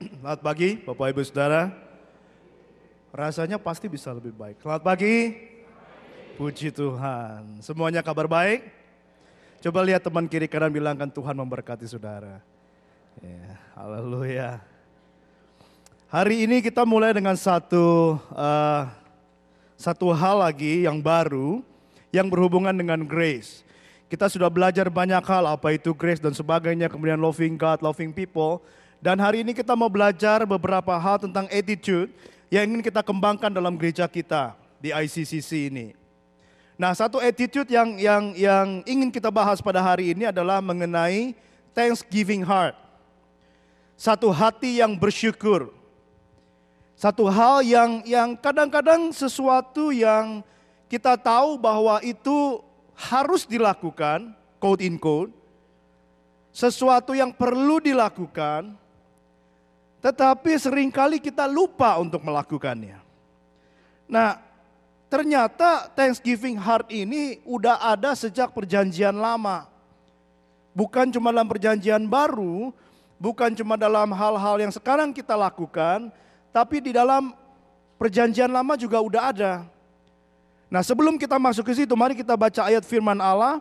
Selamat pagi, Bapak Ibu Saudara. Rasanya pasti bisa lebih baik. Selamat pagi. Puji Tuhan. Semuanya kabar baik? Coba lihat teman kiri kanan bilangkan Tuhan memberkati saudara. Ya, haleluya. Hari ini kita mulai dengan satu uh, satu hal lagi yang baru yang berhubungan dengan grace. Kita sudah belajar banyak hal apa itu grace dan sebagainya, kemudian loving God, loving people. Dan hari ini kita mau belajar beberapa hal tentang attitude yang ingin kita kembangkan dalam gereja kita di ICCC ini. Nah, satu attitude yang yang yang ingin kita bahas pada hari ini adalah mengenai thanksgiving heart. Satu hati yang bersyukur. Satu hal yang yang kadang-kadang sesuatu yang kita tahu bahwa itu harus dilakukan, quote in quote, sesuatu yang perlu dilakukan, tetapi seringkali kita lupa untuk melakukannya. Nah, ternyata Thanksgiving heart ini udah ada sejak perjanjian lama. Bukan cuma dalam perjanjian baru, bukan cuma dalam hal-hal yang sekarang kita lakukan, tapi di dalam perjanjian lama juga udah ada. Nah sebelum kita masuk ke situ, mari kita baca ayat firman Allah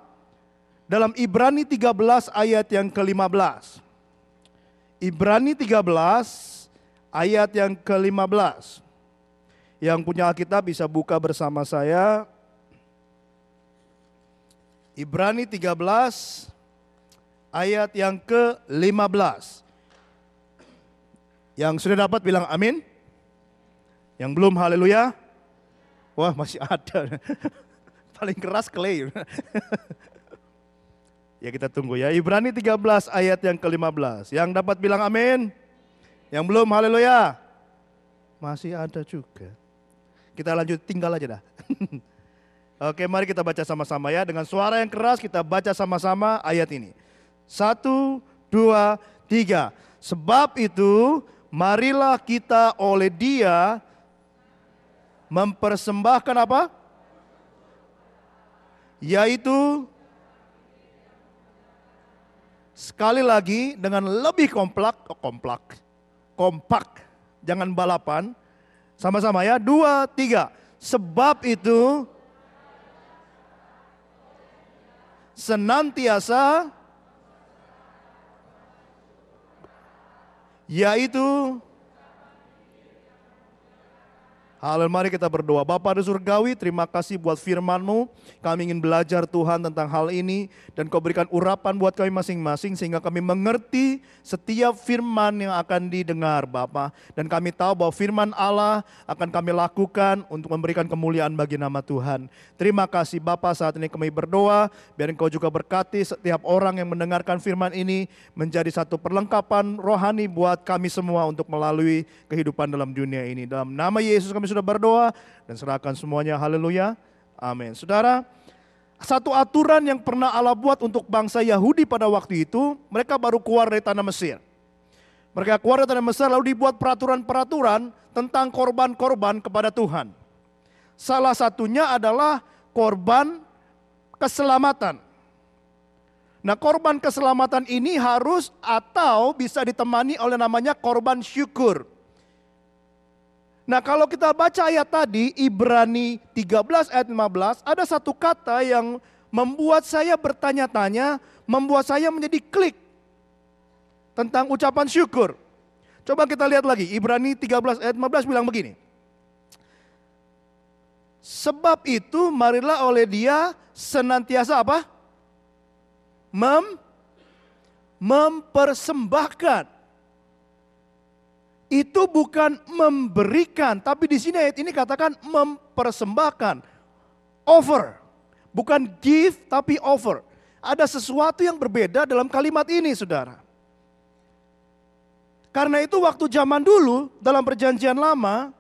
dalam Ibrani 13 ayat yang ke-15. Ibrani 13 ayat yang ke-15. Yang punya Alkitab bisa buka bersama saya. Ibrani 13 ayat yang ke-15. Yang sudah dapat bilang amin. Yang belum haleluya. Wah masih ada. Paling keras klaim. Ya kita tunggu ya. Ibrani 13 ayat yang ke-15. Yang dapat bilang amin? Yang belum haleluya. Masih ada juga. Kita lanjut tinggal aja dah. Oke mari kita baca sama-sama ya. Dengan suara yang keras kita baca sama-sama ayat ini. Satu, dua, tiga. Sebab itu marilah kita oleh dia mempersembahkan apa? Yaitu Sekali lagi dengan lebih komplak, oh komplak, kompak, jangan balapan. Sama-sama ya, dua, tiga. Sebab itu senantiasa yaitu Haleluya, mari kita berdoa. Bapak di surgawi, terima kasih buat firman-Mu. Kami ingin belajar Tuhan tentang hal ini. Dan kau berikan urapan buat kami masing-masing sehingga kami mengerti setiap firman yang akan didengar Bapak. Dan kami tahu bahwa firman Allah akan kami lakukan untuk memberikan kemuliaan bagi nama Tuhan. Terima kasih Bapak saat ini kami berdoa. Biar engkau juga berkati setiap orang yang mendengarkan firman ini menjadi satu perlengkapan rohani buat kami semua untuk melalui kehidupan dalam dunia ini. Dalam nama Yesus kami sudah berdoa dan serahkan semuanya. Haleluya. Amin. Saudara, satu aturan yang pernah Allah buat untuk bangsa Yahudi pada waktu itu, mereka baru keluar dari tanah Mesir. Mereka keluar dari tanah Mesir lalu dibuat peraturan-peraturan tentang korban-korban kepada Tuhan. Salah satunya adalah korban keselamatan. Nah korban keselamatan ini harus atau bisa ditemani oleh namanya korban syukur. Nah kalau kita baca ayat tadi Ibrani 13 ayat 15 ada satu kata yang membuat saya bertanya-tanya, membuat saya menjadi klik tentang ucapan syukur. Coba kita lihat lagi Ibrani 13 ayat 15 bilang begini. Sebab itu marilah oleh dia senantiasa apa? Mem mempersembahkan itu bukan memberikan, tapi di sini ayat ini katakan mempersembahkan. Offer. Bukan give tapi offer. Ada sesuatu yang berbeda dalam kalimat ini, Saudara. Karena itu waktu zaman dulu dalam perjanjian lama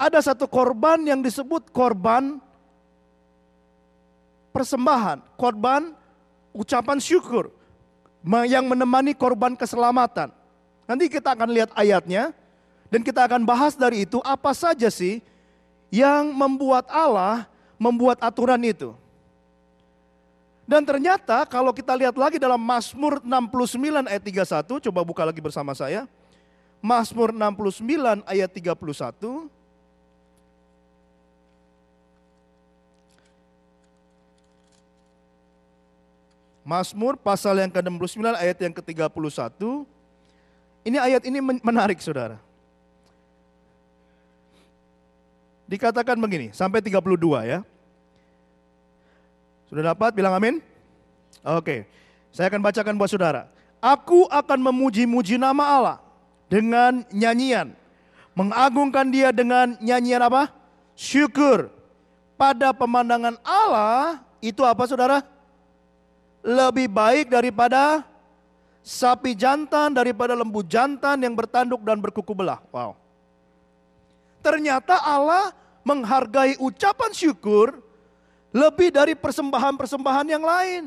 ada satu korban yang disebut korban persembahan, korban ucapan syukur yang menemani korban keselamatan. Nanti kita akan lihat ayatnya dan kita akan bahas dari itu apa saja sih yang membuat Allah membuat aturan itu. Dan ternyata kalau kita lihat lagi dalam Mazmur 69 ayat 31, coba buka lagi bersama saya. Mazmur 69 ayat 31. Mazmur pasal yang ke-69 ayat yang ke-31 ini ayat ini menarik saudara. Dikatakan begini, sampai 32 ya. Sudah dapat bilang amin? Oke, saya akan bacakan buat saudara. Aku akan memuji-muji nama Allah dengan nyanyian. Mengagungkan dia dengan nyanyian apa? Syukur. Pada pemandangan Allah, itu apa saudara? Lebih baik daripada sapi jantan daripada lembu jantan yang bertanduk dan berkuku belah. Wow. Ternyata Allah menghargai ucapan syukur lebih dari persembahan-persembahan yang lain.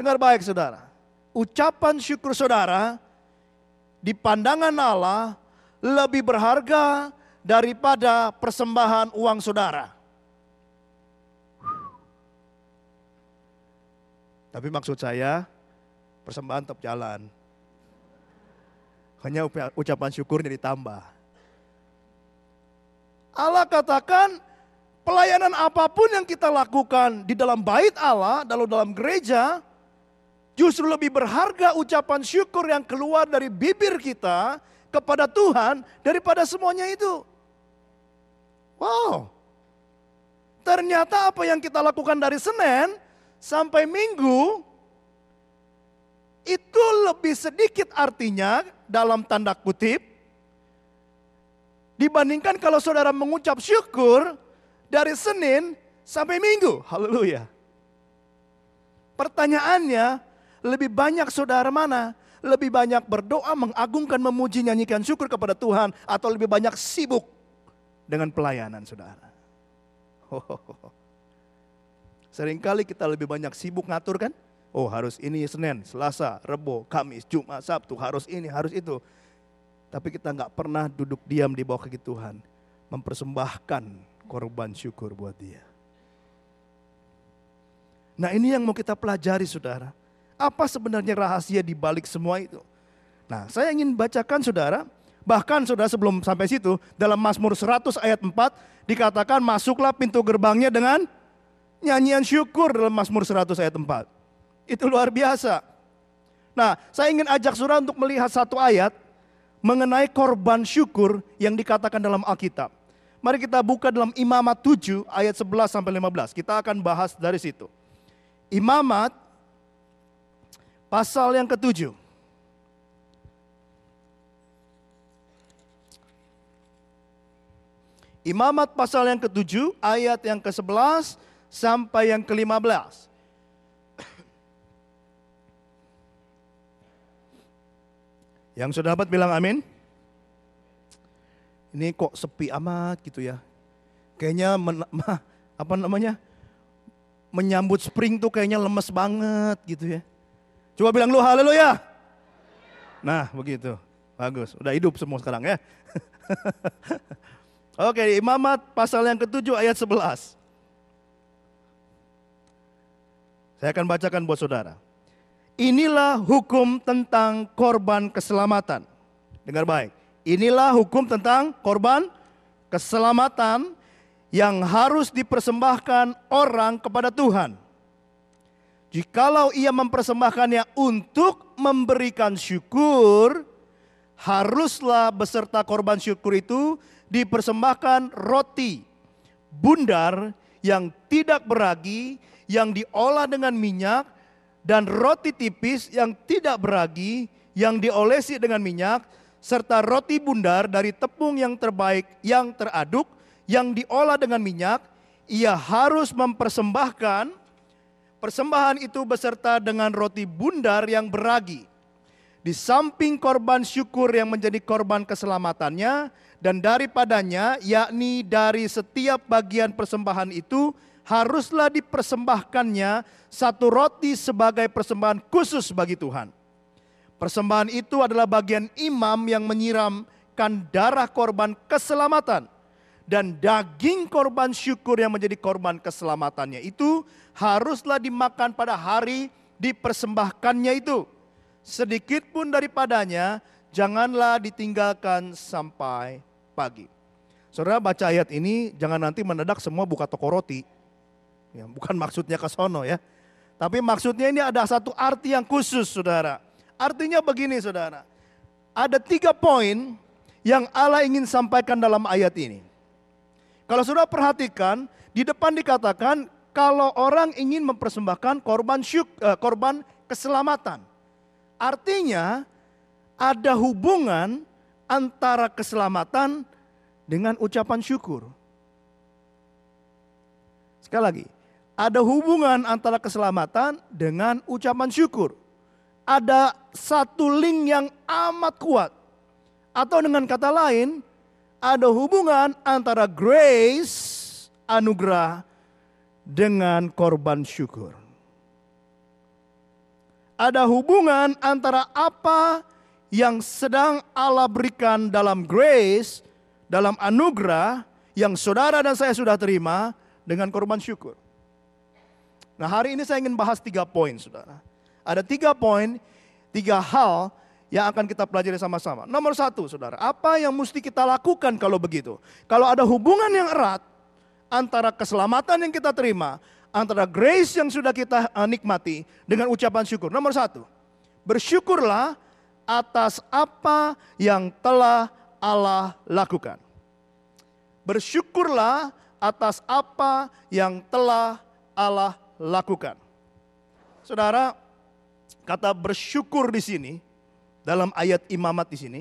Dengar baik saudara. Ucapan syukur saudara di pandangan Allah lebih berharga daripada persembahan uang saudara. Tapi maksud saya, persembahan tetap jalan. Hanya ucapan syukurnya ditambah. Allah katakan, pelayanan apapun yang kita lakukan di dalam bait Allah, lalu dalam gereja, justru lebih berharga ucapan syukur yang keluar dari bibir kita kepada Tuhan daripada semuanya itu. Wow, ternyata apa yang kita lakukan dari Senin, sampai minggu itu lebih sedikit artinya dalam tanda kutip dibandingkan kalau saudara mengucap syukur dari Senin sampai Minggu. Haleluya. Pertanyaannya, lebih banyak saudara mana? Lebih banyak berdoa, mengagungkan, memuji, nyanyikan syukur kepada Tuhan atau lebih banyak sibuk dengan pelayanan saudara? Oh, oh, oh. Seringkali kita lebih banyak sibuk ngatur kan? Oh harus ini Senin, Selasa, Rebo, Kamis, Jumat, Sabtu, harus ini, harus itu. Tapi kita nggak pernah duduk diam di bawah kaki Tuhan. Mempersembahkan korban syukur buat dia. Nah ini yang mau kita pelajari saudara. Apa sebenarnya rahasia di balik semua itu? Nah saya ingin bacakan saudara. Bahkan saudara sebelum sampai situ, dalam Mazmur 100 ayat 4 dikatakan masuklah pintu gerbangnya dengan Nyanyian syukur dalam Mazmur 100 ayat 4. Itu luar biasa. Nah, saya ingin ajak saudara untuk melihat satu ayat mengenai korban syukur yang dikatakan dalam Alkitab. Mari kita buka dalam Imamat 7 ayat 11 sampai 15. Kita akan bahas dari situ. Imamat pasal yang ketujuh. Imamat pasal yang ketujuh ayat yang ke-11 sampai yang ke-15. Yang sudah dapat bilang amin. Ini kok sepi amat gitu ya. Kayaknya men, apa namanya? Menyambut spring tuh kayaknya lemes banget gitu ya. Coba bilang lu haleluya. Nah, begitu. Bagus. Udah hidup semua sekarang ya. Oke, Imamat pasal yang ketujuh ayat 11. Saya akan bacakan buat saudara. Inilah hukum tentang korban keselamatan. Dengar baik. Inilah hukum tentang korban keselamatan yang harus dipersembahkan orang kepada Tuhan. Jikalau ia mempersembahkannya untuk memberikan syukur, haruslah beserta korban syukur itu dipersembahkan roti bundar yang tidak beragi yang diolah dengan minyak dan roti tipis yang tidak beragi yang diolesi dengan minyak serta roti bundar dari tepung yang terbaik yang teraduk yang diolah dengan minyak ia harus mempersembahkan persembahan itu beserta dengan roti bundar yang beragi di samping korban syukur yang menjadi korban keselamatannya dan daripadanya yakni dari setiap bagian persembahan itu haruslah dipersembahkannya satu roti sebagai persembahan khusus bagi Tuhan. Persembahan itu adalah bagian imam yang menyiramkan darah korban keselamatan dan daging korban syukur yang menjadi korban keselamatannya itu haruslah dimakan pada hari dipersembahkannya itu. Sedikit pun daripadanya janganlah ditinggalkan sampai pagi. Saudara baca ayat ini jangan nanti mendadak semua buka toko roti. Ya, bukan maksudnya ke sono ya. Tapi maksudnya ini ada satu arti yang khusus saudara. Artinya begini saudara. Ada tiga poin yang Allah ingin sampaikan dalam ayat ini. Kalau sudah perhatikan, di depan dikatakan kalau orang ingin mempersembahkan korban syuk, eh, korban keselamatan. Artinya ada hubungan antara keselamatan dengan ucapan syukur. Sekali lagi, ada hubungan antara keselamatan dengan ucapan syukur. Ada satu link yang amat kuat. Atau dengan kata lain, ada hubungan antara grace, anugerah, dengan korban syukur. Ada hubungan antara apa yang sedang Allah berikan dalam grace, dalam anugerah yang saudara dan saya sudah terima dengan korban syukur. Nah hari ini saya ingin bahas tiga poin saudara. Ada tiga poin, tiga hal yang akan kita pelajari sama-sama. Nomor satu saudara, apa yang mesti kita lakukan kalau begitu? Kalau ada hubungan yang erat antara keselamatan yang kita terima, antara grace yang sudah kita eh, nikmati dengan ucapan syukur. Nomor satu, bersyukurlah atas apa yang telah Allah lakukan. Bersyukurlah atas apa yang telah Allah lakukan. Saudara, kata bersyukur di sini dalam ayat imamat di sini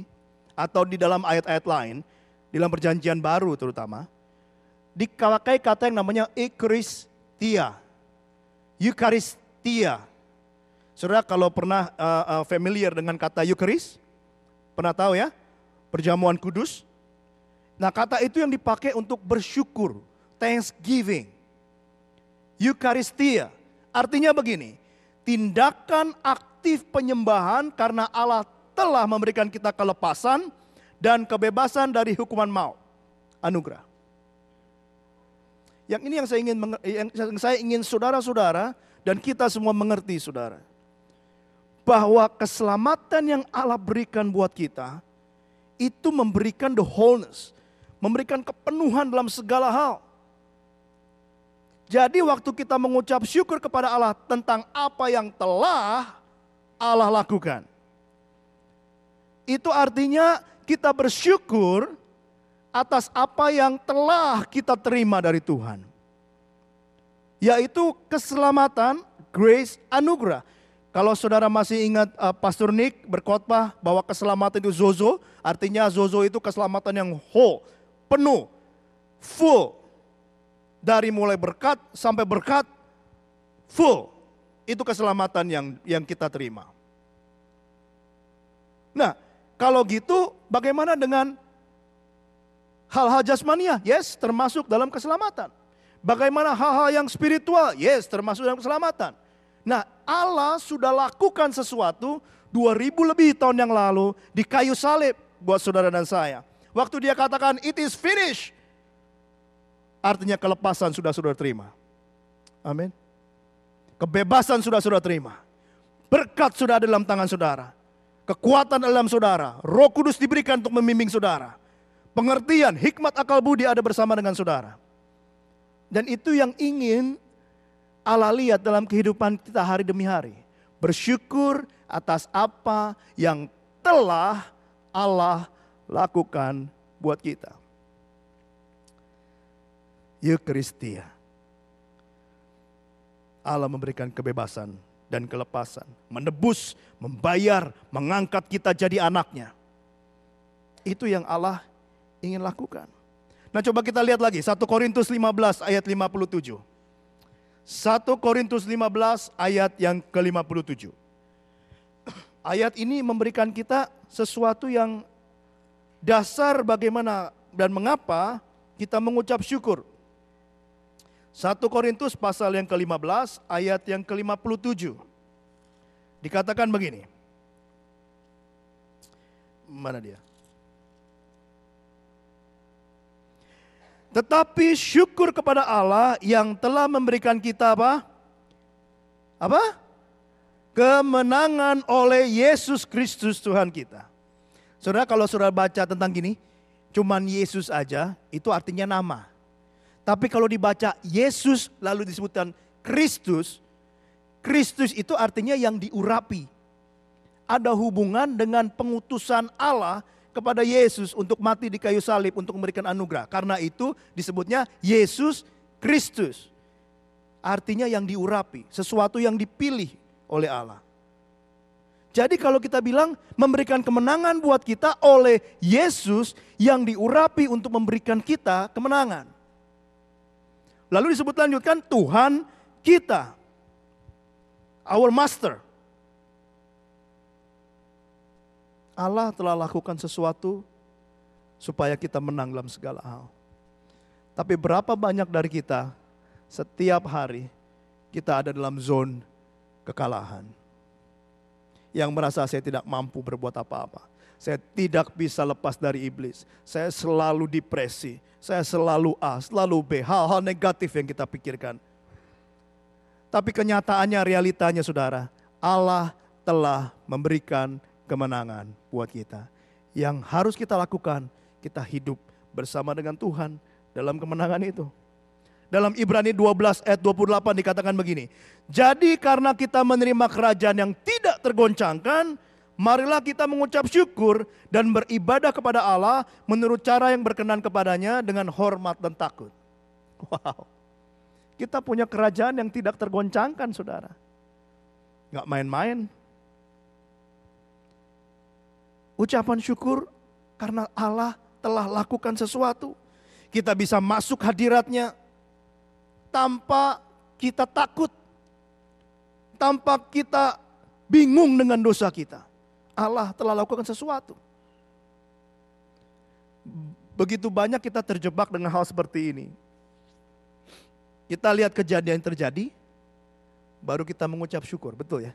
atau di dalam ayat-ayat lain di dalam perjanjian baru terutama dikawakai kata yang namanya ekristia. Eucharistia. Saudara kalau pernah uh, uh, familiar dengan kata Eucharist, pernah tahu ya? Perjamuan kudus. Nah kata itu yang dipakai untuk bersyukur, thanksgiving. Eukaristia. Artinya begini, tindakan aktif penyembahan karena Allah telah memberikan kita kelepasan dan kebebasan dari hukuman maut. Anugerah. Yang ini yang saya ingin yang saya ingin saudara-saudara dan kita semua mengerti saudara. Bahwa keselamatan yang Allah berikan buat kita itu memberikan the wholeness, memberikan kepenuhan dalam segala hal. Jadi waktu kita mengucap syukur kepada Allah tentang apa yang telah Allah lakukan. Itu artinya kita bersyukur atas apa yang telah kita terima dari Tuhan. Yaitu keselamatan, grace, anugerah. Kalau saudara masih ingat uh, Pastor Nick berkhotbah bahwa keselamatan itu zozo, artinya zozo itu keselamatan yang whole, penuh, full, dari mulai berkat sampai berkat full. Itu keselamatan yang yang kita terima. Nah, kalau gitu bagaimana dengan hal-hal jasmania? Yes, termasuk dalam keselamatan. Bagaimana hal-hal yang spiritual? Yes, termasuk dalam keselamatan. Nah, Allah sudah lakukan sesuatu 2000 lebih tahun yang lalu di kayu salib buat saudara dan saya. Waktu dia katakan it is finished, Artinya kelepasan sudah sudah terima. Amin. Kebebasan sudah sudah terima. Berkat sudah ada dalam tangan saudara. Kekuatan dalam saudara. Roh kudus diberikan untuk membimbing saudara. Pengertian, hikmat akal budi ada bersama dengan saudara. Dan itu yang ingin Allah lihat dalam kehidupan kita hari demi hari. Bersyukur atas apa yang telah Allah lakukan buat kita. Eucharistia. Ya ya. Allah memberikan kebebasan dan kelepasan, menebus, membayar, mengangkat kita jadi anaknya. Itu yang Allah ingin lakukan. Nah coba kita lihat lagi 1 Korintus 15 ayat 57. 1 Korintus 15 ayat yang ke-57. Ayat ini memberikan kita sesuatu yang dasar bagaimana dan mengapa kita mengucap syukur 1 Korintus pasal yang ke-15 ayat yang ke-57. Dikatakan begini. Mana dia? Tetapi syukur kepada Allah yang telah memberikan kita apa? Apa? Kemenangan oleh Yesus Kristus Tuhan kita. Saudara kalau saudara baca tentang gini, cuman Yesus aja, itu artinya nama. Tapi kalau dibaca Yesus lalu disebutkan Kristus, Kristus itu artinya yang diurapi. Ada hubungan dengan pengutusan Allah kepada Yesus untuk mati di kayu salib untuk memberikan anugerah. Karena itu disebutnya Yesus Kristus. Artinya yang diurapi, sesuatu yang dipilih oleh Allah. Jadi kalau kita bilang memberikan kemenangan buat kita oleh Yesus yang diurapi untuk memberikan kita kemenangan. Lalu disebut lanjutkan Tuhan kita. Our master. Allah telah lakukan sesuatu supaya kita menang dalam segala hal. Tapi berapa banyak dari kita setiap hari kita ada dalam zone kekalahan. Yang merasa saya tidak mampu berbuat apa-apa saya tidak bisa lepas dari iblis. Saya selalu depresi. Saya selalu A, selalu B. Hal-hal negatif yang kita pikirkan. Tapi kenyataannya, realitanya saudara. Allah telah memberikan kemenangan buat kita. Yang harus kita lakukan, kita hidup bersama dengan Tuhan dalam kemenangan itu. Dalam Ibrani 12 ayat 28 dikatakan begini. Jadi karena kita menerima kerajaan yang tidak tergoncangkan, marilah kita mengucap syukur dan beribadah kepada Allah menurut cara yang berkenan kepadanya dengan hormat dan takut. Wow. Kita punya kerajaan yang tidak tergoncangkan, saudara. Gak main-main. Ucapan syukur karena Allah telah lakukan sesuatu. Kita bisa masuk hadiratnya tanpa kita takut. Tanpa kita bingung dengan dosa kita. Allah telah lakukan sesuatu. Begitu banyak kita terjebak dengan hal seperti ini. Kita lihat kejadian yang terjadi, baru kita mengucap syukur, betul ya?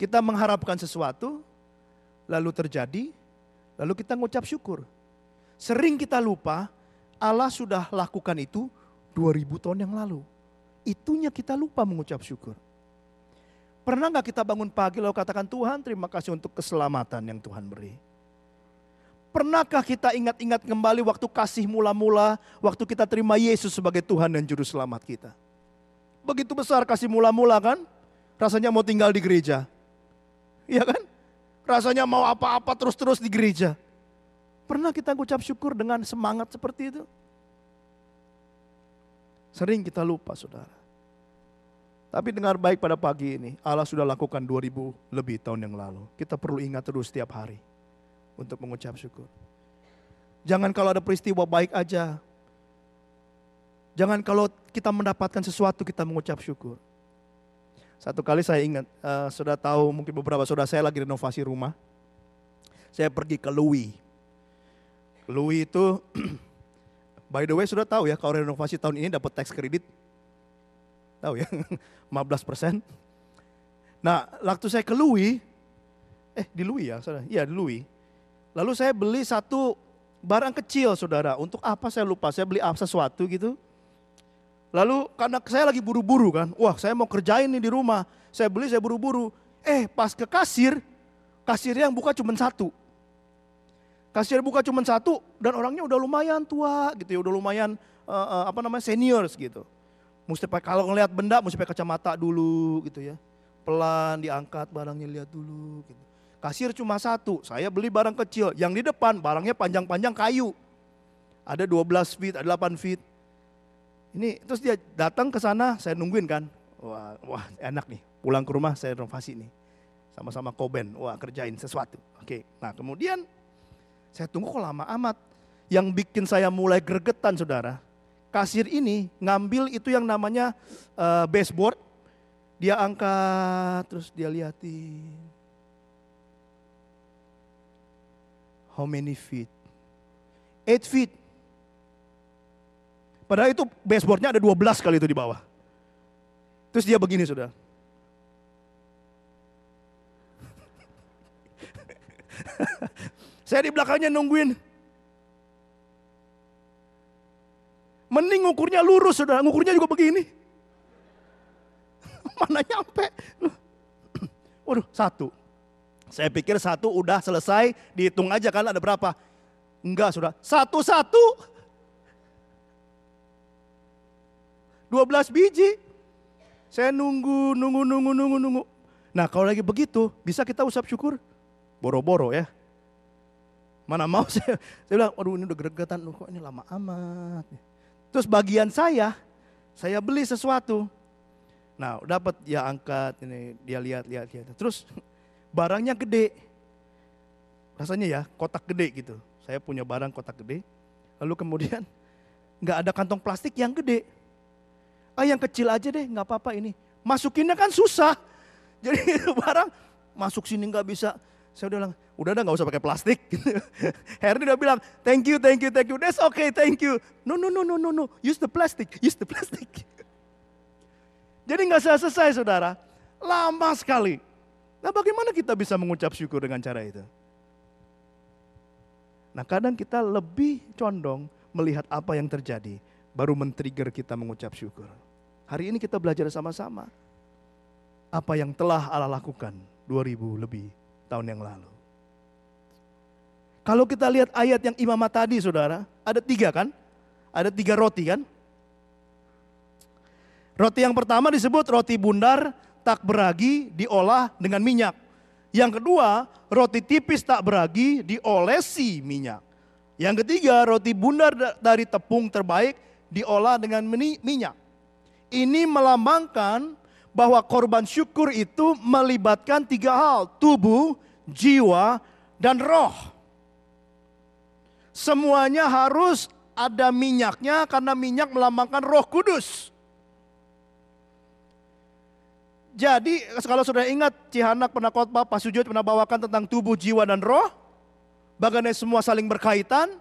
Kita mengharapkan sesuatu, lalu terjadi, lalu kita mengucap syukur. Sering kita lupa, Allah sudah lakukan itu 2000 tahun yang lalu. Itunya kita lupa mengucap syukur. Pernah nggak kita bangun pagi lalu katakan Tuhan terima kasih untuk keselamatan yang Tuhan beri. Pernahkah kita ingat-ingat kembali waktu kasih mula-mula, waktu kita terima Yesus sebagai Tuhan dan Juru Selamat kita. Begitu besar kasih mula-mula kan, rasanya mau tinggal di gereja. Iya kan? Rasanya mau apa-apa terus-terus di gereja. Pernah kita ucap syukur dengan semangat seperti itu? Sering kita lupa saudara. Tapi dengar baik pada pagi ini, Allah sudah lakukan 2000 lebih tahun yang lalu. Kita perlu ingat terus setiap hari untuk mengucap syukur. Jangan kalau ada peristiwa baik aja. Jangan kalau kita mendapatkan sesuatu kita mengucap syukur. Satu kali saya ingat, uh, eh, sudah tahu mungkin beberapa saudara saya lagi renovasi rumah. Saya pergi ke Lui. Lui itu, by the way sudah tahu ya kalau renovasi tahun ini dapat tax kredit tahu ya, 15 persen. Nah, waktu saya ke Lui eh di Lui ya, saudara, iya di Lui. Lalu saya beli satu barang kecil, saudara. Untuk apa saya lupa? Saya beli apa sesuatu gitu. Lalu karena saya lagi buru-buru kan, wah saya mau kerjain nih di rumah. Saya beli, saya buru-buru. Eh, pas ke kasir, kasir yang buka cuma satu. Kasir buka cuma satu dan orangnya udah lumayan tua gitu ya, udah lumayan uh, uh, apa namanya seniors gitu. Mesti pakai kalau ngelihat benda mesti pakai kacamata dulu gitu ya. Pelan diangkat barangnya lihat dulu gitu. Kasir cuma satu, saya beli barang kecil. Yang di depan barangnya panjang-panjang kayu. Ada 12 feet, ada 8 feet. Ini terus dia datang ke sana, saya nungguin kan. Wah, wah enak nih. Pulang ke rumah saya renovasi nih. Sama-sama koben, wah kerjain sesuatu. Oke, nah kemudian saya tunggu kok lama amat. Yang bikin saya mulai gregetan saudara, kasir ini ngambil itu yang namanya uh, baseboard. Dia angkat, terus dia liatin. How many feet? Eight feet. Padahal itu baseboardnya ada 12 kali itu di bawah. Terus dia begini sudah. Saya di belakangnya nungguin. Mending ngukurnya lurus saudara, ngukurnya juga begini. Mana nyampe? Waduh, satu. Saya pikir satu udah selesai, dihitung aja kan ada berapa. Enggak sudah satu-satu. dua belas biji. Saya nunggu, nunggu, nunggu, nunggu, nunggu. Nah kalau lagi begitu, bisa kita usap syukur? Boro-boro ya. Mana mau saya, saya bilang, waduh, ini udah gregetan, kok ini lama amat. Terus bagian saya, saya beli sesuatu. Nah, dapat ya angkat ini, dia lihat-lihat lihat, Terus barangnya gede. Rasanya ya kotak gede gitu. Saya punya barang kotak gede. Lalu kemudian nggak ada kantong plastik yang gede. Ah yang kecil aja deh, nggak apa-apa ini. Masukinnya kan susah. Jadi barang masuk sini nggak bisa, saya udah bilang, udah udah nggak usah pakai plastik. Gitu. Herdi udah bilang, thank you, thank you, thank you. That's okay, thank you. No, no, no, no, no, no. Use the plastic, use the plastic. Jadi nggak selesai saudara. Lama sekali. Nah bagaimana kita bisa mengucap syukur dengan cara itu? Nah kadang kita lebih condong melihat apa yang terjadi. Baru men-trigger kita mengucap syukur. Hari ini kita belajar sama-sama. Apa yang telah Allah lakukan 2000 lebih tahun yang lalu. Kalau kita lihat ayat yang imamah tadi saudara, ada tiga kan? Ada tiga roti kan? Roti yang pertama disebut roti bundar tak beragi diolah dengan minyak. Yang kedua, roti tipis tak beragi diolesi minyak. Yang ketiga, roti bundar dari tepung terbaik diolah dengan minyak. Ini melambangkan bahwa korban syukur itu melibatkan tiga hal, tubuh, jiwa, dan roh. Semuanya harus ada minyaknya karena minyak melambangkan roh kudus. Jadi kalau sudah ingat Cihanak pernah khotbah Pak Sujud pernah bawakan tentang tubuh, jiwa, dan roh. Bagaimana semua saling berkaitan.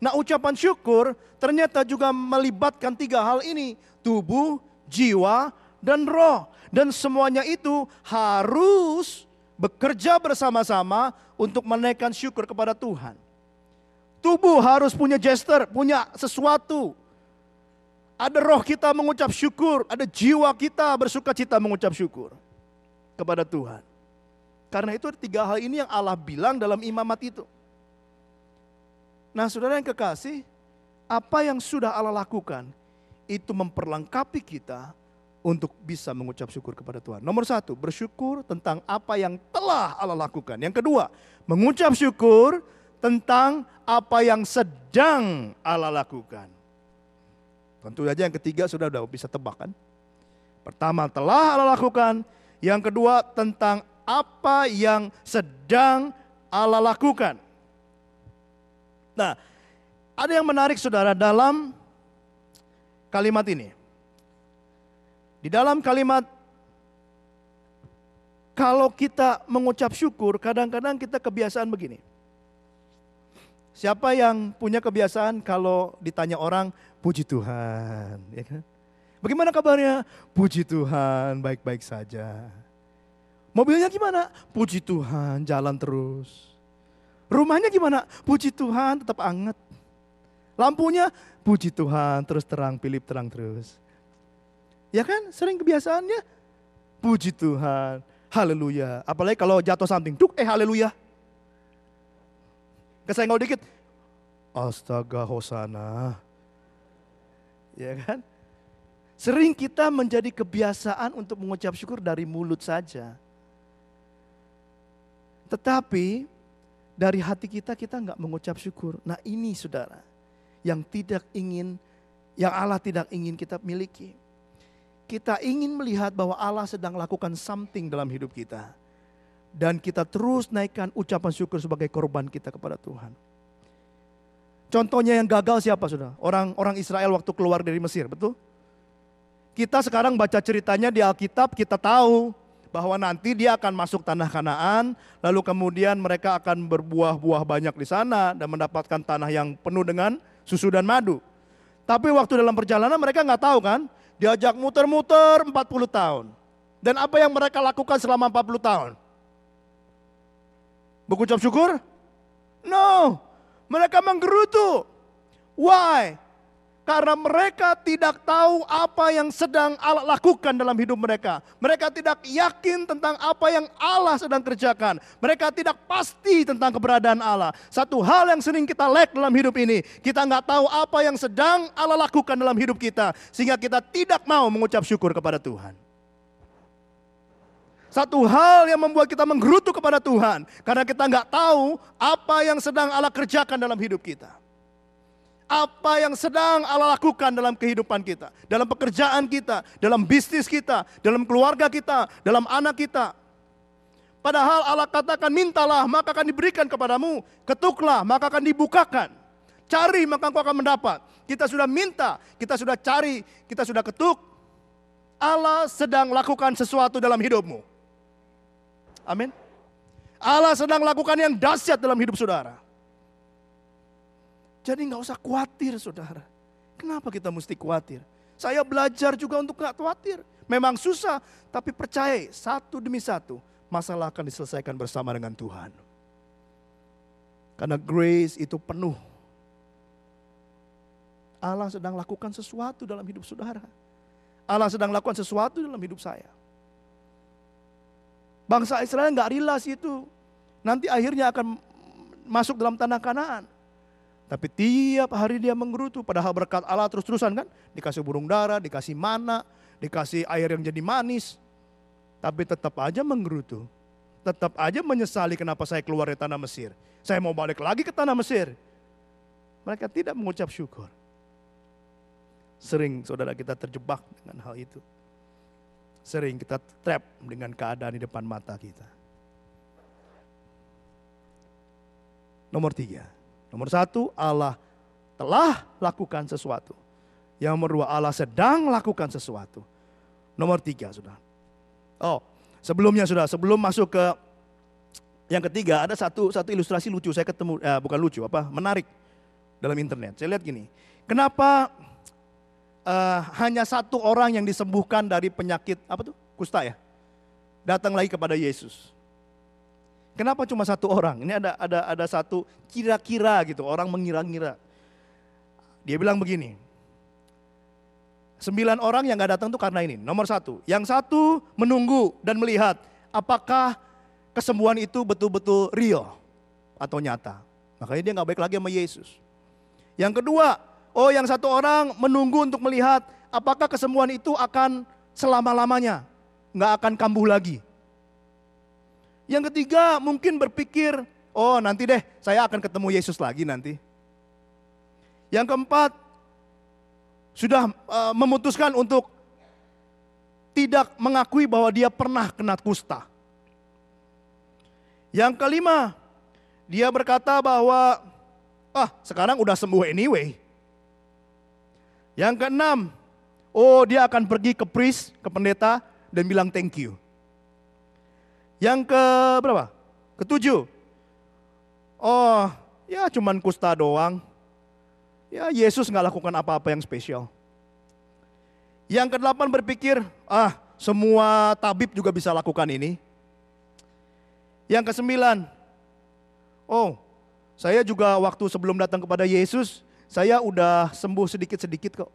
Nah ucapan syukur ternyata juga melibatkan tiga hal ini. Tubuh, jiwa, dan roh. Dan semuanya itu harus bekerja bersama-sama untuk menaikkan syukur kepada Tuhan. Tubuh harus punya gesture, punya sesuatu. Ada roh kita mengucap syukur, ada jiwa kita bersuka cita mengucap syukur kepada Tuhan. Karena itu ada tiga hal ini yang Allah bilang dalam imamat itu. Nah saudara yang kekasih, apa yang sudah Allah lakukan itu memperlengkapi kita untuk bisa mengucap syukur kepada Tuhan. Nomor satu, bersyukur tentang apa yang telah Allah lakukan. Yang kedua, mengucap syukur tentang apa yang sedang Allah lakukan. Tentu saja yang ketiga sudah sudah bisa tebak kan. Pertama telah Allah lakukan, yang kedua tentang apa yang sedang Allah lakukan. Nah, ada yang menarik saudara dalam kalimat ini. Di dalam kalimat kalau kita mengucap syukur, kadang-kadang kita kebiasaan begini. Siapa yang punya kebiasaan kalau ditanya orang, puji Tuhan. Ya kan? Bagaimana kabarnya? Puji Tuhan, baik-baik saja. Mobilnya gimana? Puji Tuhan, jalan terus. Rumahnya gimana? Puji Tuhan, tetap anget. Lampunya, puji Tuhan, terus terang, pilih terang terus. Ya kan? Sering kebiasaannya. Puji Tuhan. Haleluya. Apalagi kalau jatuh samping Duk, eh haleluya. Kesenggol dikit. Astaga hosana. Ya kan? Sering kita menjadi kebiasaan untuk mengucap syukur dari mulut saja. Tetapi dari hati kita kita nggak mengucap syukur. Nah ini saudara yang tidak ingin, yang Allah tidak ingin kita miliki kita ingin melihat bahwa Allah sedang lakukan something dalam hidup kita. Dan kita terus naikkan ucapan syukur sebagai korban kita kepada Tuhan. Contohnya yang gagal siapa sudah? Orang orang Israel waktu keluar dari Mesir, betul? Kita sekarang baca ceritanya di Alkitab, kita tahu bahwa nanti dia akan masuk tanah Kanaan, lalu kemudian mereka akan berbuah-buah banyak di sana dan mendapatkan tanah yang penuh dengan susu dan madu. Tapi waktu dalam perjalanan mereka nggak tahu kan, Diajak muter-muter 40 tahun. Dan apa yang mereka lakukan selama 40 tahun? Berucap syukur? No. Mereka menggerutu. Why? karena mereka tidak tahu apa yang sedang Allah lakukan dalam hidup mereka. Mereka tidak yakin tentang apa yang Allah sedang kerjakan. Mereka tidak pasti tentang keberadaan Allah. Satu hal yang sering kita lek dalam hidup ini, kita nggak tahu apa yang sedang Allah lakukan dalam hidup kita, sehingga kita tidak mau mengucap syukur kepada Tuhan. Satu hal yang membuat kita menggerutu kepada Tuhan, karena kita nggak tahu apa yang sedang Allah kerjakan dalam hidup kita apa yang sedang Allah lakukan dalam kehidupan kita, dalam pekerjaan kita, dalam bisnis kita, dalam keluarga kita, dalam anak kita. Padahal Allah katakan mintalah maka akan diberikan kepadamu, ketuklah maka akan dibukakan. Cari maka engkau akan mendapat. Kita sudah minta, kita sudah cari, kita sudah ketuk. Allah sedang lakukan sesuatu dalam hidupmu. Amin. Allah sedang lakukan yang dahsyat dalam hidup saudara. Jadi nggak usah khawatir saudara. Kenapa kita mesti khawatir? Saya belajar juga untuk nggak khawatir. Memang susah, tapi percaya satu demi satu masalah akan diselesaikan bersama dengan Tuhan. Karena grace itu penuh. Allah sedang lakukan sesuatu dalam hidup saudara. Allah sedang lakukan sesuatu dalam hidup saya. Bangsa Israel nggak rilas itu. Nanti akhirnya akan masuk dalam tanah kanaan. Tapi tiap hari dia menggerutu, padahal berkat Allah terus-terusan kan. Dikasih burung darah, dikasih mana, dikasih air yang jadi manis. Tapi tetap aja menggerutu. Tetap aja menyesali kenapa saya keluar dari tanah Mesir. Saya mau balik lagi ke tanah Mesir. Mereka tidak mengucap syukur. Sering saudara kita terjebak dengan hal itu. Sering kita trap dengan keadaan di depan mata kita. Nomor tiga, Nomor satu, Allah telah lakukan sesuatu. Yang kedua, Allah sedang lakukan sesuatu. Nomor tiga, sudah. Oh, sebelumnya sudah, sebelum masuk ke yang ketiga, ada satu satu ilustrasi lucu saya ketemu, eh, bukan lucu apa, menarik dalam internet. Saya lihat gini, kenapa eh, hanya satu orang yang disembuhkan dari penyakit apa tuh kusta ya? Datang lagi kepada Yesus. Kenapa cuma satu orang? Ini ada ada ada satu kira-kira gitu, orang mengira-ngira. Dia bilang begini, Sembilan orang yang gak datang tuh karena ini. Nomor satu. Yang satu menunggu dan melihat apakah kesembuhan itu betul-betul real atau nyata. Makanya dia gak baik lagi sama Yesus. Yang kedua, oh yang satu orang menunggu untuk melihat apakah kesembuhan itu akan selama-lamanya. Gak akan kambuh lagi. Yang ketiga mungkin berpikir, oh nanti deh saya akan ketemu Yesus lagi nanti. Yang keempat, sudah uh, memutuskan untuk tidak mengakui bahwa dia pernah kena kusta. Yang kelima, dia berkata bahwa ah sekarang udah sembuh anyway. Yang keenam, oh dia akan pergi ke priest, ke pendeta dan bilang thank you. Yang ke berapa? Ketujuh. Oh, ya cuman kusta doang. Ya Yesus nggak lakukan apa-apa yang spesial. Yang kedelapan berpikir, ah semua tabib juga bisa lakukan ini. Yang kesembilan, oh saya juga waktu sebelum datang kepada Yesus, saya udah sembuh sedikit-sedikit kok.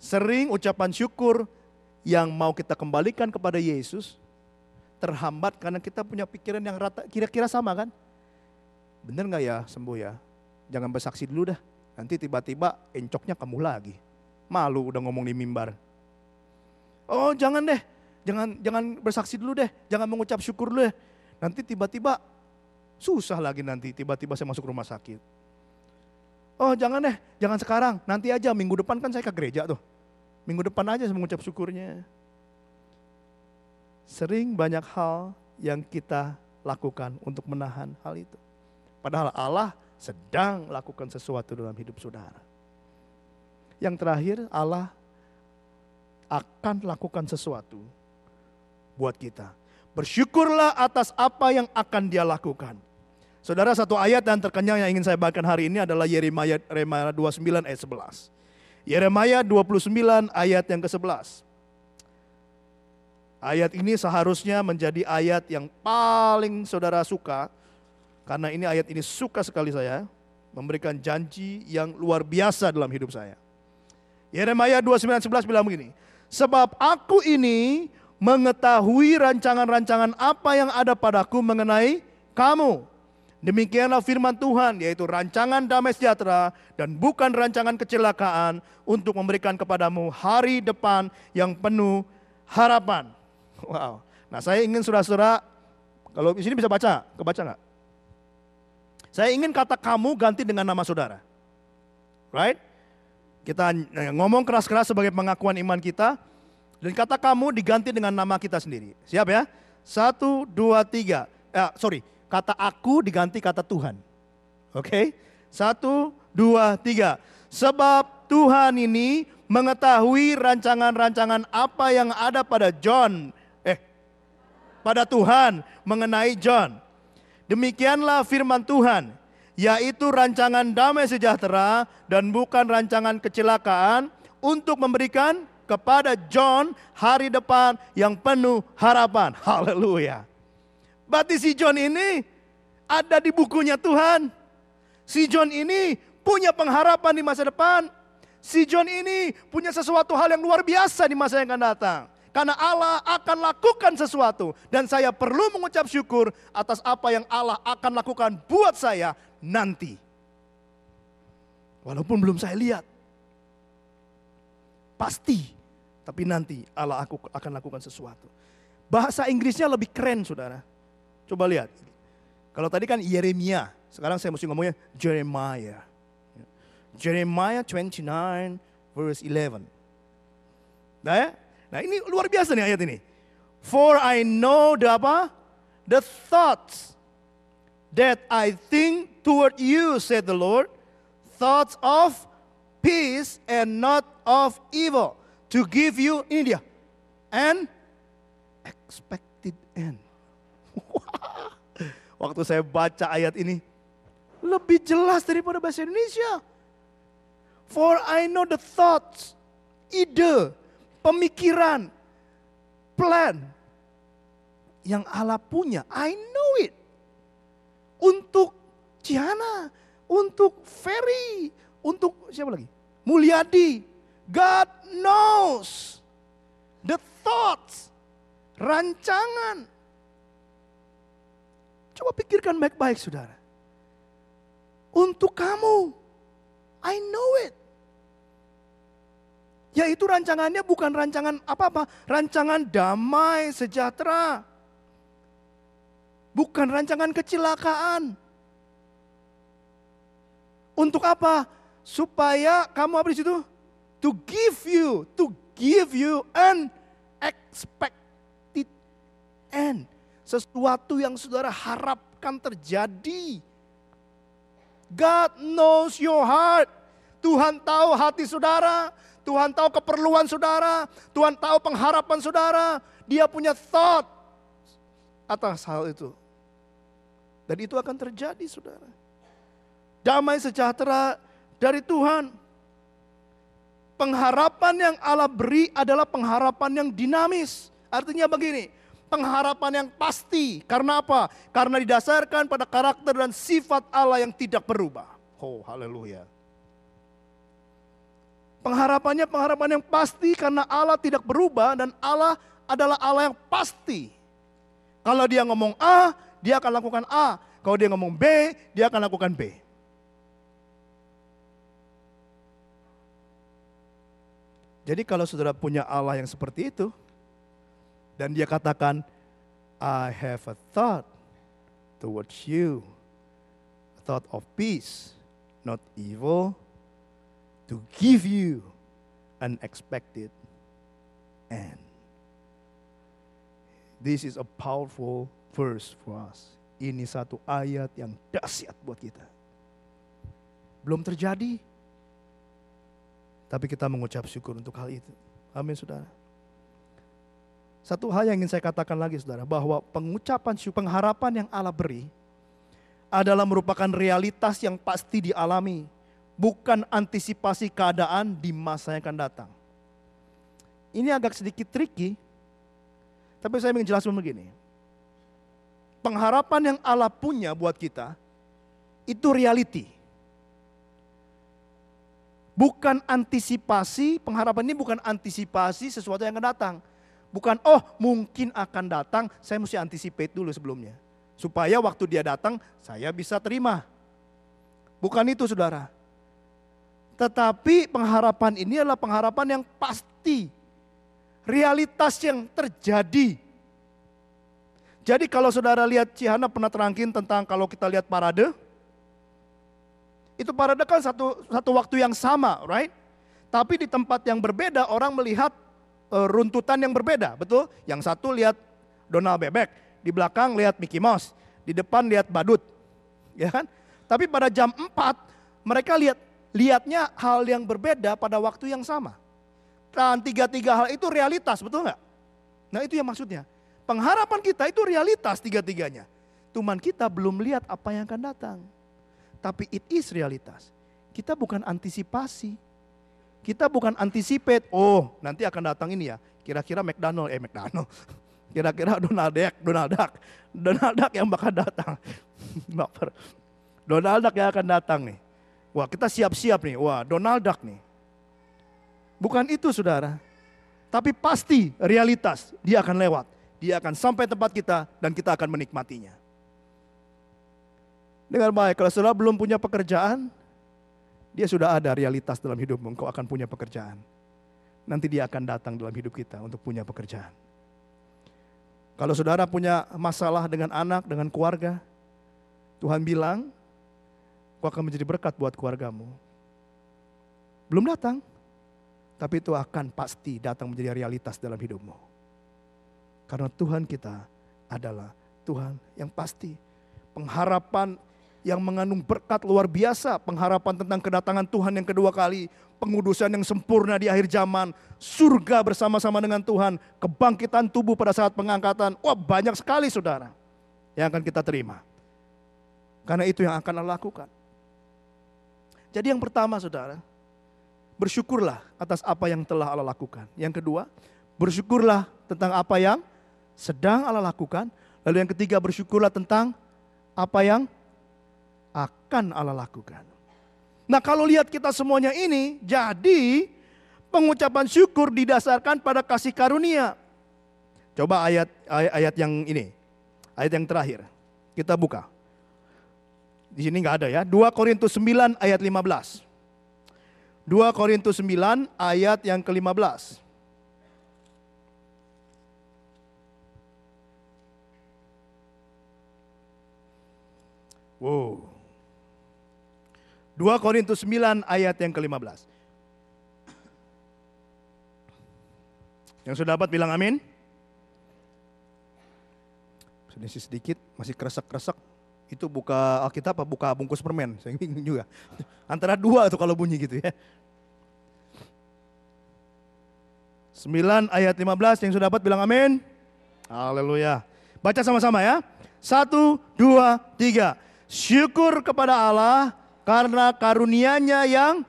Sering ucapan syukur yang mau kita kembalikan kepada Yesus, terhambat karena kita punya pikiran yang rata kira-kira sama kan? Bener nggak ya sembuh ya? Jangan bersaksi dulu dah. Nanti tiba-tiba encoknya kamu lagi. Malu udah ngomong di mimbar. Oh jangan deh, jangan jangan bersaksi dulu deh, jangan mengucap syukur dulu deh. Nanti tiba-tiba susah lagi nanti tiba-tiba saya masuk rumah sakit. Oh jangan deh, jangan sekarang, nanti aja minggu depan kan saya ke gereja tuh. Minggu depan aja saya mengucap syukurnya sering banyak hal yang kita lakukan untuk menahan hal itu. Padahal Allah sedang lakukan sesuatu dalam hidup saudara. Yang terakhir, Allah akan lakukan sesuatu buat kita. Bersyukurlah atas apa yang akan dia lakukan. Saudara, satu ayat dan terkenyang yang ingin saya bacakan hari ini adalah Yeremia, Yeremia 29 ayat 11. Yeremia 29 ayat yang ke-11. Ayat ini seharusnya menjadi ayat yang paling saudara suka, karena ini ayat ini suka sekali saya, memberikan janji yang luar biasa dalam hidup saya. Yeremia 29:11 bilang begini, "Sebab aku ini mengetahui rancangan-rancangan apa yang ada padaku mengenai kamu." Demikianlah firman Tuhan, yaitu rancangan damai sejahtera dan bukan rancangan kecelakaan untuk memberikan kepadamu hari depan yang penuh harapan. Wow. Nah saya ingin saudara-saudara, kalau di sini bisa baca, kebaca nggak? Saya ingin kata kamu ganti dengan nama saudara. Right? Kita eh, ngomong keras-keras sebagai pengakuan iman kita. Dan kata kamu diganti dengan nama kita sendiri. Siap ya? Satu, dua, tiga. Eh, sorry, kata aku diganti kata Tuhan. Oke? Okay? Satu, dua, tiga. Sebab Tuhan ini mengetahui rancangan-rancangan apa yang ada pada John pada Tuhan mengenai John. Demikianlah firman Tuhan, yaitu rancangan damai sejahtera dan bukan rancangan kecelakaan untuk memberikan kepada John hari depan yang penuh harapan. Haleluya. Berarti si John ini ada di bukunya Tuhan. Si John ini punya pengharapan di masa depan. Si John ini punya sesuatu hal yang luar biasa di masa yang akan datang. Karena Allah akan lakukan sesuatu. Dan saya perlu mengucap syukur atas apa yang Allah akan lakukan buat saya nanti. Walaupun belum saya lihat. Pasti. Tapi nanti Allah aku akan lakukan sesuatu. Bahasa Inggrisnya lebih keren saudara. Coba lihat. Kalau tadi kan Yeremia. Sekarang saya mesti ngomongnya Jeremiah. Jeremiah 29 verse 11. Nah ya, Nah ini luar biasa nih ayat ini. For I know the apa? The thoughts that I think toward you, said the Lord. Thoughts of peace and not of evil. To give you, ini dia. And expected end. Waktu saya baca ayat ini, lebih jelas daripada bahasa Indonesia. For I know the thoughts, ide, pemikiran, plan yang Allah punya. I know it. Untuk Ciana, untuk Ferry, untuk siapa lagi? Mulyadi. God knows the thoughts, rancangan. Coba pikirkan baik-baik saudara. Untuk kamu, I know it. Yaitu rancangannya bukan rancangan apa-apa, rancangan damai, sejahtera. Bukan rancangan kecelakaan. Untuk apa? Supaya kamu apa di situ? To give you, to give you an expected end. Sesuatu yang saudara harapkan terjadi. God knows your heart. Tuhan tahu hati saudara. Tuhan tahu keperluan saudara, Tuhan tahu pengharapan saudara, dia punya thought atas hal itu. Dan itu akan terjadi saudara. Damai sejahtera dari Tuhan. Pengharapan yang Allah beri adalah pengharapan yang dinamis. Artinya begini, pengharapan yang pasti. Karena apa? Karena didasarkan pada karakter dan sifat Allah yang tidak berubah. Oh, haleluya. Pengharapannya pengharapan yang pasti karena Allah tidak berubah dan Allah adalah Allah yang pasti. Kalau dia ngomong A, dia akan lakukan A. Kalau dia ngomong B, dia akan lakukan B. Jadi kalau saudara punya Allah yang seperti itu, dan dia katakan, I have a thought towards you, a thought of peace, not evil, to give you an expected end. This is a powerful verse for us. Ini satu ayat yang dahsyat buat kita. Belum terjadi, tapi kita mengucap syukur untuk hal itu. Amin, saudara. Satu hal yang ingin saya katakan lagi, saudara, bahwa pengucapan syukur, pengharapan yang Allah beri adalah merupakan realitas yang pasti dialami bukan antisipasi keadaan di masa yang akan datang. Ini agak sedikit tricky, tapi saya ingin jelaskan begini. Pengharapan yang Allah punya buat kita itu reality. Bukan antisipasi, pengharapan ini bukan antisipasi sesuatu yang akan datang. Bukan, oh mungkin akan datang, saya mesti anticipate dulu sebelumnya. Supaya waktu dia datang, saya bisa terima. Bukan itu saudara tetapi pengharapan ini adalah pengharapan yang pasti. Realitas yang terjadi. Jadi kalau saudara lihat Cihana pernah terangkin tentang kalau kita lihat parade, itu parade kan satu, satu waktu yang sama, right? Tapi di tempat yang berbeda orang melihat e, runtutan yang berbeda, betul? Yang satu lihat Donald Bebek, di belakang lihat Mickey Mouse, di depan lihat badut, ya kan? Tapi pada jam 4 mereka lihat lihatnya hal yang berbeda pada waktu yang sama. Dan tiga-tiga hal itu realitas, betul nggak? Nah itu yang maksudnya. Pengharapan kita itu realitas tiga-tiganya. Cuman kita belum lihat apa yang akan datang. Tapi it is realitas. Kita bukan antisipasi. Kita bukan anticipate, oh nanti akan datang ini ya. Kira-kira McDonald, eh McDonald. Kira-kira Donald Duck, Donald Duck. Donald Duck yang bakal datang. Donald Duck yang akan datang nih. Wah kita siap-siap nih, wah Donald Duck nih. Bukan itu saudara. Tapi pasti realitas dia akan lewat. Dia akan sampai tempat kita dan kita akan menikmatinya. Dengar baik, kalau saudara belum punya pekerjaan, dia sudah ada realitas dalam hidupmu, engkau akan punya pekerjaan. Nanti dia akan datang dalam hidup kita untuk punya pekerjaan. Kalau saudara punya masalah dengan anak, dengan keluarga, Tuhan bilang, aku akan menjadi berkat buat keluargamu. Belum datang, tapi itu akan pasti datang menjadi realitas dalam hidupmu. Karena Tuhan kita adalah Tuhan yang pasti. Pengharapan yang mengandung berkat luar biasa, pengharapan tentang kedatangan Tuhan yang kedua kali, pengudusan yang sempurna di akhir zaman, surga bersama-sama dengan Tuhan, kebangkitan tubuh pada saat pengangkatan. Wah, banyak sekali saudara yang akan kita terima. Karena itu yang akan Allah lakukan. Jadi yang pertama saudara, bersyukurlah atas apa yang telah Allah lakukan. Yang kedua, bersyukurlah tentang apa yang sedang Allah lakukan. Lalu yang ketiga, bersyukurlah tentang apa yang akan Allah lakukan. Nah kalau lihat kita semuanya ini, jadi pengucapan syukur didasarkan pada kasih karunia. Coba ayat ayat yang ini, ayat yang terakhir. Kita buka. Di sini nggak ada ya. 2 Korintus 9 ayat 15. 2 Korintus 9 ayat yang ke-15. Wow. 2 Korintus 9 ayat yang ke-15. Yang sudah dapat bilang amin. Sedikit sedikit, masih kresek-kresek itu buka Alkitab apa buka bungkus permen, saya bingung juga. Antara dua tuh kalau bunyi gitu ya. 9 ayat 15 yang sudah dapat bilang amin. Haleluya. Baca sama-sama ya. Satu, dua, tiga. Syukur kepada Allah karena karunia-Nya yang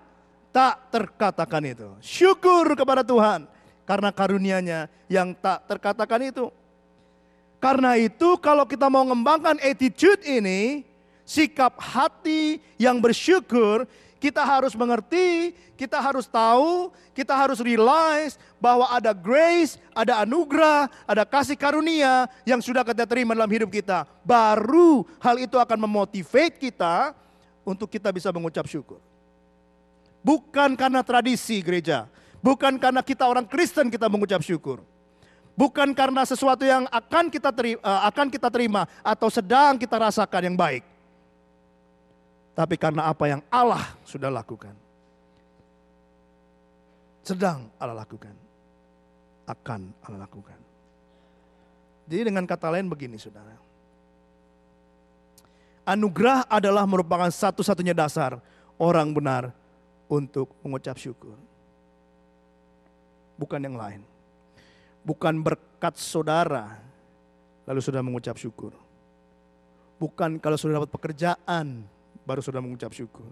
tak terkatakan itu. Syukur kepada Tuhan karena karunia-Nya yang tak terkatakan itu. Karena itu kalau kita mau mengembangkan attitude ini, sikap hati yang bersyukur, kita harus mengerti, kita harus tahu, kita harus realize bahwa ada grace, ada anugerah, ada kasih karunia yang sudah kita terima dalam hidup kita. Baru hal itu akan memotivate kita untuk kita bisa mengucap syukur. Bukan karena tradisi gereja, bukan karena kita orang Kristen kita mengucap syukur bukan karena sesuatu yang akan kita terima, eh, akan kita terima atau sedang kita rasakan yang baik, tapi karena apa yang Allah sudah lakukan. Sedang Allah lakukan, akan Allah lakukan. Jadi dengan kata lain begini saudara. Anugerah adalah merupakan satu-satunya dasar orang benar untuk mengucap syukur. Bukan yang lain bukan berkat saudara, lalu sudah mengucap syukur. Bukan kalau sudah dapat pekerjaan, baru sudah mengucap syukur.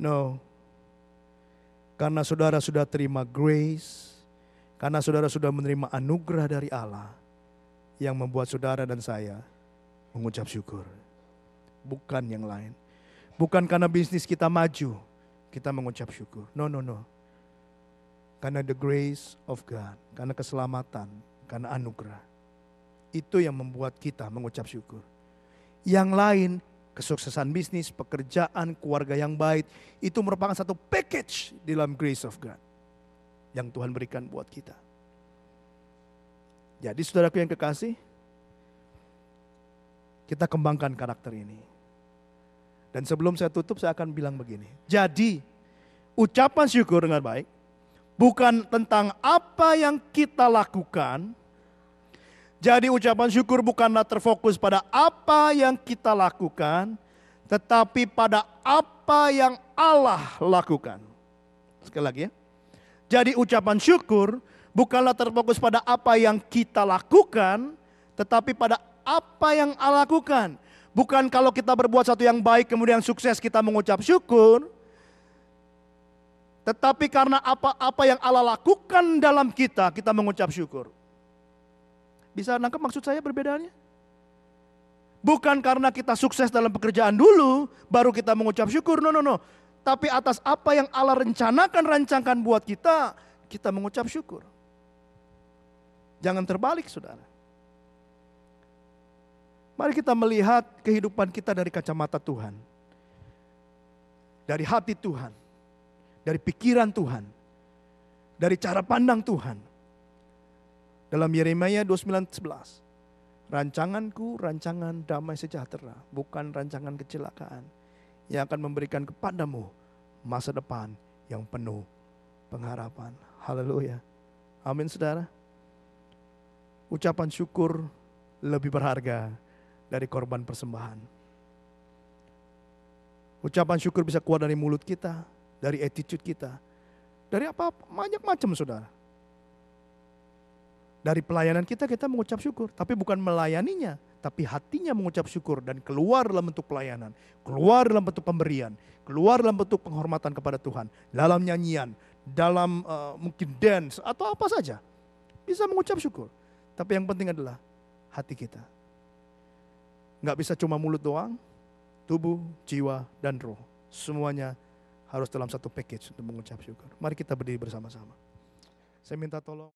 No, karena saudara sudah terima grace, karena saudara sudah menerima anugerah dari Allah yang membuat saudara dan saya mengucap syukur. Bukan yang lain. Bukan karena bisnis kita maju, kita mengucap syukur. No, no, no. Karena the grace of God, karena keselamatan, karena anugerah. Itu yang membuat kita mengucap syukur. Yang lain, kesuksesan bisnis, pekerjaan, keluarga yang baik, itu merupakan satu package dalam grace of God yang Tuhan berikan buat kita. Jadi saudaraku yang kekasih, kita kembangkan karakter ini. Dan sebelum saya tutup saya akan bilang begini. Jadi ucapan syukur dengan baik bukan tentang apa yang kita lakukan. Jadi ucapan syukur bukanlah terfokus pada apa yang kita lakukan, tetapi pada apa yang Allah lakukan. Sekali lagi ya. Jadi ucapan syukur bukanlah terfokus pada apa yang kita lakukan, tetapi pada apa yang Allah lakukan. Bukan kalau kita berbuat satu yang baik kemudian sukses kita mengucap syukur, tetapi karena apa-apa yang Allah lakukan dalam kita, kita mengucap syukur. Bisa nangkep maksud saya perbedaannya? Bukan karena kita sukses dalam pekerjaan dulu, baru kita mengucap syukur. No, no, no. Tapi atas apa yang Allah rencanakan, rancangkan buat kita, kita mengucap syukur. Jangan terbalik, saudara. Mari kita melihat kehidupan kita dari kacamata Tuhan, dari hati Tuhan dari pikiran Tuhan, dari cara pandang Tuhan. Dalam Yeremia 29:11, rancanganku rancangan damai sejahtera, bukan rancangan kecelakaan yang akan memberikan kepadamu masa depan yang penuh pengharapan. Haleluya. Amin saudara. Ucapan syukur lebih berharga dari korban persembahan. Ucapan syukur bisa keluar dari mulut kita, dari attitude kita, dari apa banyak macam saudara. Dari pelayanan kita kita mengucap syukur, tapi bukan melayaninya, tapi hatinya mengucap syukur dan keluar dalam bentuk pelayanan, keluar dalam bentuk pemberian, keluar dalam bentuk penghormatan kepada Tuhan, dalam nyanyian, dalam uh, mungkin dance atau apa saja. Bisa mengucap syukur. Tapi yang penting adalah hati kita. Nggak bisa cuma mulut doang, tubuh, jiwa, dan roh. Semuanya harus dalam satu package untuk mengucap syukur. Mari kita berdiri bersama-sama. Saya minta tolong.